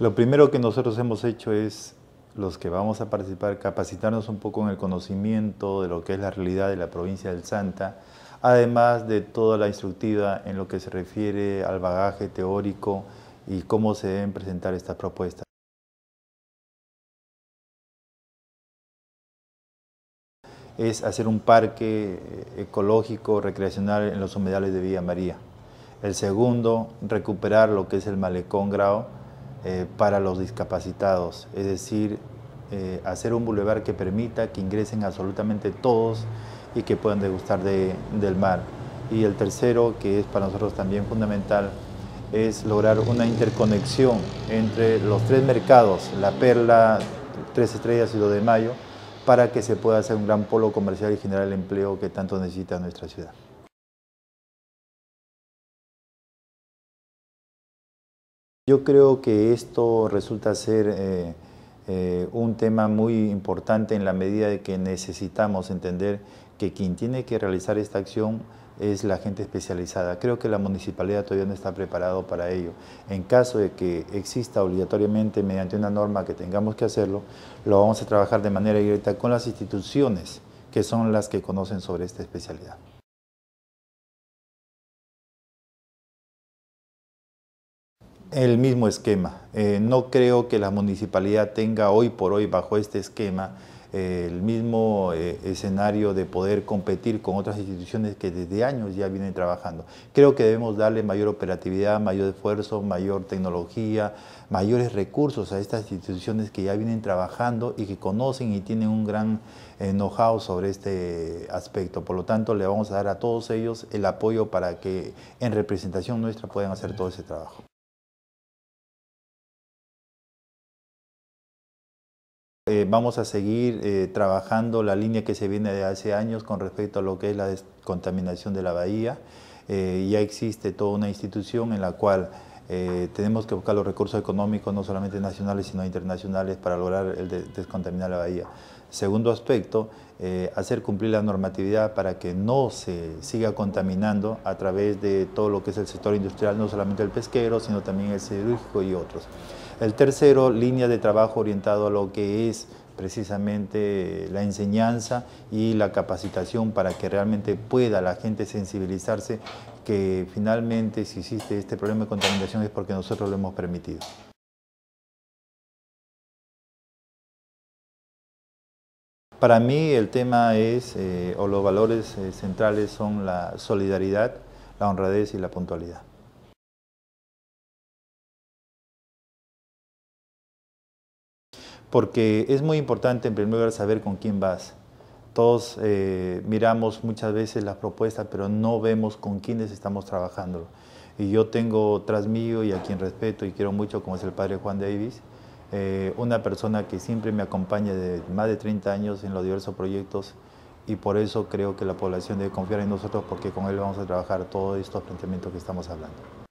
Lo primero que nosotros hemos hecho es, los que vamos a participar, capacitarnos un poco en el conocimiento de lo que es la realidad de la provincia del Santa, además de toda la instructiva en lo que se refiere al bagaje teórico y cómo se deben presentar estas propuestas. es hacer un parque eh, ecológico, recreacional en los humedales de Villa María. El segundo, recuperar lo que es el malecón Grado. Eh, para los discapacitados, es decir, eh, hacer un bulevar que permita que ingresen absolutamente todos y que puedan degustar del mar. Y el tercero, que es para nosotros también fundamental, es lograr una interconexión entre los tres mercados, La Perla, Tres Estrellas y Lo de Mayo, para que se pueda hacer un gran polo comercial y generar el empleo que tanto necesita nuestra ciudad. Yo creo que esto resulta ser eh, eh, un tema muy importante en la medida de que necesitamos entender que quien tiene que realizar esta acción es la gente especializada. Creo que la municipalidad todavía no está preparado para ello. En caso de que exista obligatoriamente mediante una norma que tengamos que hacerlo, lo vamos a trabajar de manera directa con las instituciones que son las que conocen sobre esta especialidad. El mismo esquema. Eh, no creo que la municipalidad tenga hoy por hoy bajo este esquema eh, el mismo eh, escenario de poder competir con otras instituciones que desde años ya vienen trabajando. Creo que debemos darle mayor operatividad, mayor esfuerzo, mayor tecnología, mayores recursos a estas instituciones que ya vienen trabajando y que conocen y tienen un gran know-how sobre este aspecto. Por lo tanto, le vamos a dar a todos ellos el apoyo para que en representación nuestra puedan hacer todo ese trabajo. Eh, vamos a seguir eh, trabajando la línea que se viene de hace años con respecto a lo que es la descontaminación de la bahía. Eh, ya existe toda una institución en la cual tenemos que buscar los recursos económicos, no solamente nacionales, sino internacionales, para lograr el descontaminar la bahía. Segundo aspecto, eh, hacer cumplir la normatividad para que no se siga contaminando a través de todo lo que es el sector industrial, no solamente el pesquero, sino también el cirúrgico y otros. El tercero, línea de trabajo orientado a lo que es precisamente la enseñanza y la capacitación para que realmente pueda la gente sensibilizarse que finalmente si existe este problema de contaminación es porque nosotros lo hemos permitido. Para mí el tema es, eh, o los valores eh, centrales son la solidaridad, la honradez y la puntualidad. Porque es muy importante en primer lugar saber con quién vas. Todos eh, miramos muchas veces las propuestas, pero no vemos con quiénes estamos trabajando. Y yo tengo tras mío y a quien respeto y quiero mucho, como es el padre Juan Davis, eh, una persona que siempre me acompaña de más de 30 años en los diversos proyectos y por eso creo que la población debe confiar en nosotros porque con él vamos a trabajar todos estos planteamientos que estamos hablando.